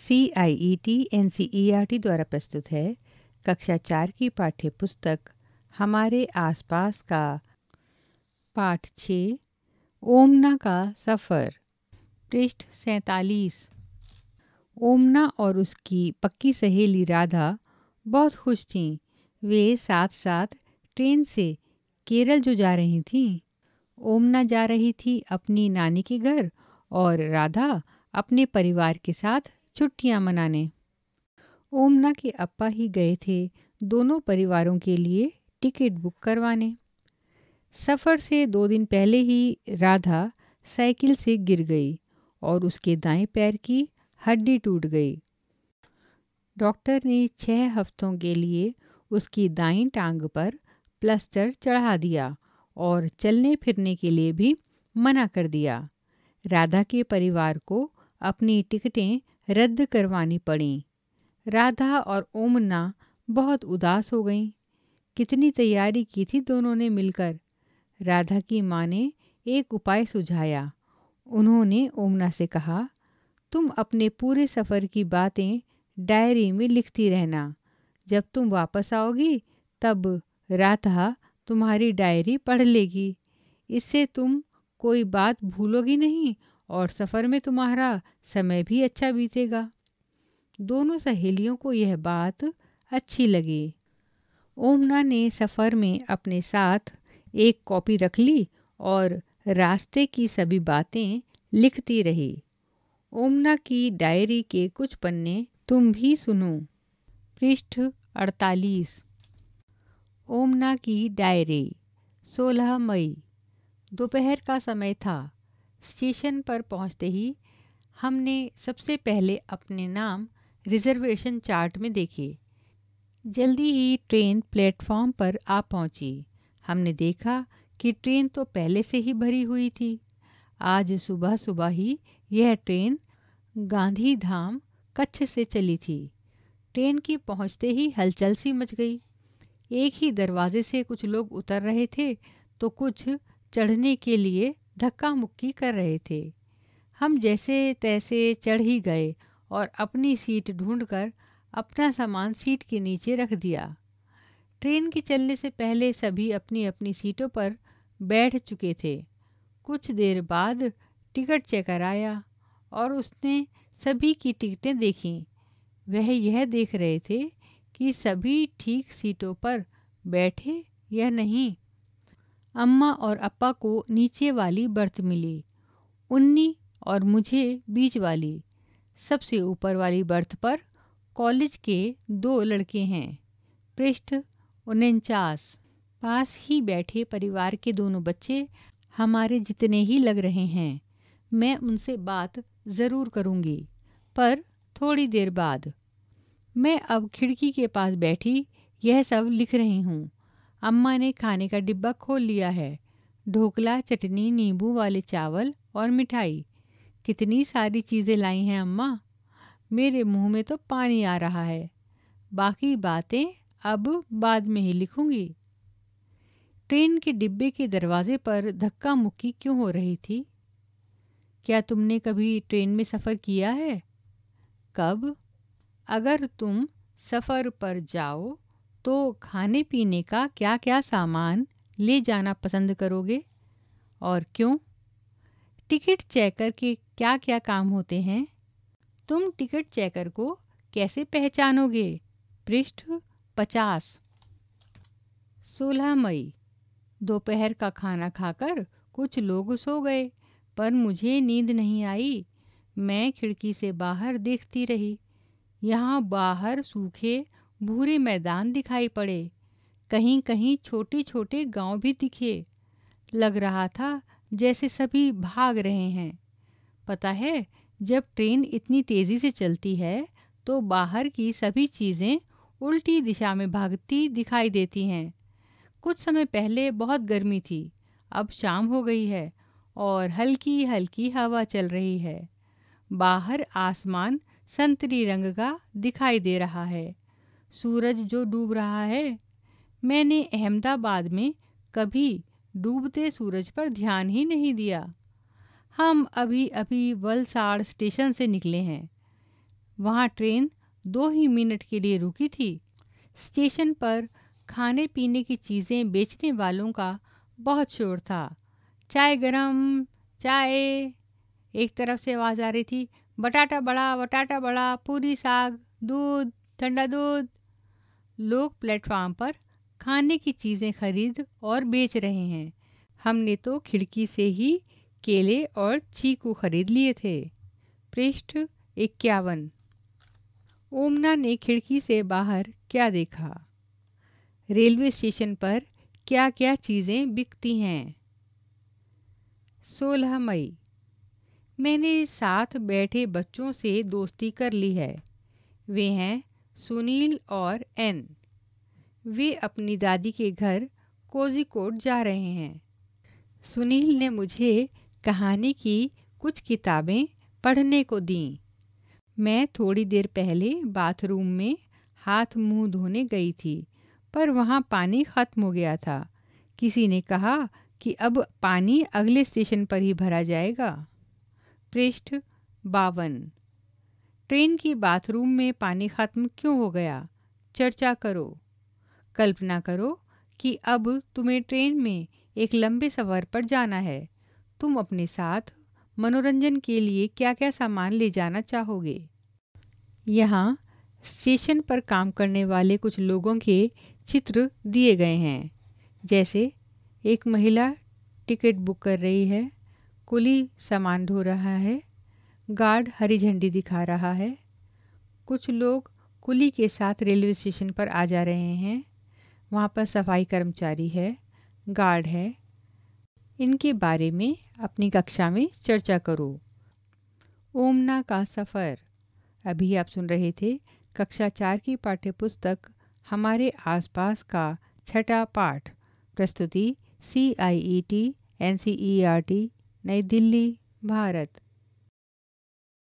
C I E T N C E R T द्वारा प्रस्तुत है कक्षा चार की पाठ्य पुस्तक हमारे आसपास का पाठ छ ओमना का सफ़र पृष्ठ सैतालीस ओमना और उसकी पक्की सहेली राधा बहुत खुश थीं वे साथ साथ ट्रेन से केरल जो जा रही थीं ओमना जा रही थी अपनी नानी के घर और राधा अपने परिवार के साथ छुट्टियां मनाने ओमना के अप्पा ही गए थे दोनों परिवारों के लिए टिकट बुक करवाने सफ़र से दो दिन पहले ही राधा साइकिल से गिर गई और उसके दाएं पैर की हड्डी टूट गई डॉक्टर ने छः हफ्तों के लिए उसकी दाएं टांग पर प्लस्तर चढ़ा दिया और चलने फिरने के लिए भी मना कर दिया राधा के परिवार को अपनी टिकटें रद्द करवानी पड़ी राधा और ओमना बहुत उदास हो गईं कितनी तैयारी की थी दोनों ने मिलकर राधा की माँ ने एक उपाय सुझाया उन्होंने ओमना से कहा तुम अपने पूरे सफ़र की बातें डायरी में लिखती रहना जब तुम वापस आओगी तब राधा तुम्हारी डायरी पढ़ लेगी इससे तुम कोई बात भूलोगी नहीं और सफ़र में तुम्हारा समय भी अच्छा बीतेगा दोनों सहेलियों को यह बात अच्छी लगी ओमना ने सफ़र में अपने साथ एक कॉपी रख ली और रास्ते की सभी बातें लिखती रही ओमना की डायरी के कुछ पन्ने तुम भी सुनो पृष्ठ 48 ओमना की डायरी 16 मई दोपहर का समय था स्टेशन पर पहुंचते ही हमने सबसे पहले अपने नाम रिजर्वेशन चार्ट में देखे जल्दी ही ट्रेन प्लेटफॉर्म पर आ पहुंची हमने देखा कि ट्रेन तो पहले से ही भरी हुई थी आज सुबह सुबह ही यह ट्रेन गांधी धाम कच्छ से चली थी ट्रेन की पहुंचते ही हलचल सी मच गई एक ही दरवाजे से कुछ लोग उतर रहे थे तो कुछ चढ़ने के लिए धक्का मुक्की कर रहे थे हम जैसे तैसे चढ़ ही गए और अपनी सीट ढूंढकर अपना सामान सीट के नीचे रख दिया ट्रेन के चलने से पहले सभी अपनी अपनी सीटों पर बैठ चुके थे कुछ देर बाद टिकट चेकर आया और उसने सभी की टिकटें देखीं वह यह देख रहे थे कि सभी ठीक सीटों पर बैठे या नहीं अम्मा और अप्पा को नीचे वाली बर्थ मिली उन्नी और मुझे बीच वाली सबसे ऊपर वाली बर्थ पर कॉलेज के दो लड़के हैं पृष्ठ उनचास पास ही बैठे परिवार के दोनों बच्चे हमारे जितने ही लग रहे हैं मैं उनसे बात ज़रूर करूंगी पर थोड़ी देर बाद मैं अब खिड़की के पास बैठी यह सब लिख रही हूँ अम्मा ने खाने का डिब्बा खोल लिया है ढोकला चटनी नींबू वाले चावल और मिठाई कितनी सारी चीज़ें लाई हैं अम्मा मेरे मुंह में तो पानी आ रहा है बाकी बातें अब बाद में ही लिखूंगी ट्रेन के डिब्बे के दरवाजे पर धक्का मुक्की क्यों हो रही थी क्या तुमने कभी ट्रेन में सफ़र किया है कब अगर तुम सफ़र पर जाओ तो खाने पीने का क्या क्या सामान ले जाना पसंद करोगे और क्यों टिकट चेकर के क्या क्या काम होते हैं तुम टिकट चेकर को कैसे पहचानोगे पृष्ठ पचास सोलह मई दोपहर का खाना खाकर कुछ लोग सो गए पर मुझे नींद नहीं आई मैं खिड़की से बाहर देखती रही यहाँ बाहर सूखे भूरे मैदान दिखाई पड़े कहीं कहीं छोटे छोटे गांव भी दिखे लग रहा था जैसे सभी भाग रहे हैं पता है जब ट्रेन इतनी तेज़ी से चलती है तो बाहर की सभी चीज़ें उल्टी दिशा में भागती दिखाई देती हैं कुछ समय पहले बहुत गर्मी थी अब शाम हो गई है और हल्की हल्की हवा चल रही है बाहर आसमान संतरी रंग का दिखाई दे रहा है सूरज जो डूब रहा है मैंने अहमदाबाद में कभी डूबते सूरज पर ध्यान ही नहीं दिया हम अभी अभी वलसाड़ स्टेशन से निकले हैं वहाँ ट्रेन दो ही मिनट के लिए रुकी थी स्टेशन पर खाने पीने की चीज़ें बेचने वालों का बहुत शोर था चाय गरम चाय एक तरफ से आवाज़ आ रही थी बटाटा बड़ा बटाटा बड़ा पूरी साग दूध ठंडा दूध लोग प्लेटफार्म पर खाने की चीज़ें खरीद और बेच रहे हैं हमने तो खिड़की से ही केले और चीकू खरीद लिए थे पृष्ठ इक्यावन ओमना ने खिड़की से बाहर क्या देखा रेलवे स्टेशन पर क्या क्या चीज़ें बिकती हैं सोलह मई मैंने साथ बैठे बच्चों से दोस्ती कर ली है वे हैं सुनील और एन वे अपनी दादी के घर कोजिकोट जा रहे हैं सुनील ने मुझे कहानी की कुछ किताबें पढ़ने को दीं मैं थोड़ी देर पहले बाथरूम में हाथ मुंह धोने गई थी पर वहाँ पानी ख़त्म हो गया था किसी ने कहा कि अब पानी अगले स्टेशन पर ही भरा जाएगा पृष्ठ बावन ट्रेन की बाथरूम में पानी ख़त्म क्यों हो गया चर्चा करो कल्पना करो कि अब तुम्हें ट्रेन में एक लंबे सफ़र पर जाना है तुम अपने साथ मनोरंजन के लिए क्या क्या सामान ले जाना चाहोगे यहाँ स्टेशन पर काम करने वाले कुछ लोगों के चित्र दिए गए हैं जैसे एक महिला टिकट बुक कर रही है कुली सामान ढो रहा है गार्ड हरी झंडी दिखा रहा है कुछ लोग कुली के साथ रेलवे स्टेशन पर आ जा रहे हैं वहाँ पर सफाई कर्मचारी है गार्ड है इनके बारे में अपनी कक्षा में चर्चा करो ओमना का सफ़र अभी आप सुन रहे थे कक्षा चार की पाठ्य पुस्तक हमारे आसपास का छठा पाठ प्रस्तुति C I E T N C E R T Nai Delhi Bharat